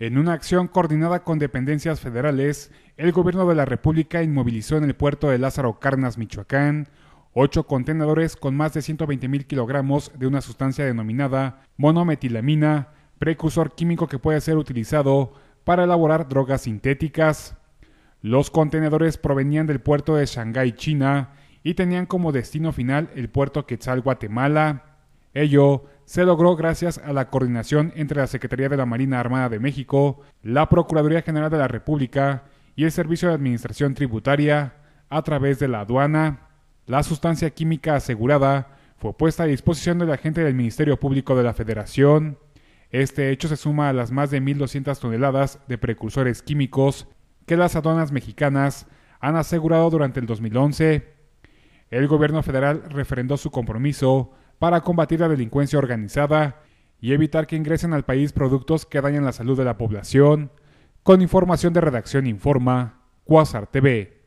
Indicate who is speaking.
Speaker 1: En una acción coordinada con dependencias federales, el gobierno de la República inmovilizó en el puerto de Lázaro Carnas, Michoacán, ocho contenedores con más de 120 mil kilogramos de una sustancia denominada monometilamina, precursor químico que puede ser utilizado para elaborar drogas sintéticas. Los contenedores provenían del puerto de Shanghái, China, y tenían como destino final el puerto Quetzal, Guatemala. Ello se logró gracias a la coordinación entre la Secretaría de la Marina Armada de México, la Procuraduría General de la República y el Servicio de Administración Tributaria a través de la aduana. La sustancia química asegurada fue puesta a disposición del agente del Ministerio Público de la Federación. Este hecho se suma a las más de 1.200 toneladas de precursores químicos que las aduanas mexicanas han asegurado durante el 2011. El gobierno federal referendó su compromiso para combatir la delincuencia organizada y evitar que ingresen al país productos que dañan la salud de la población, con información de Redacción Informa, Quasar TV.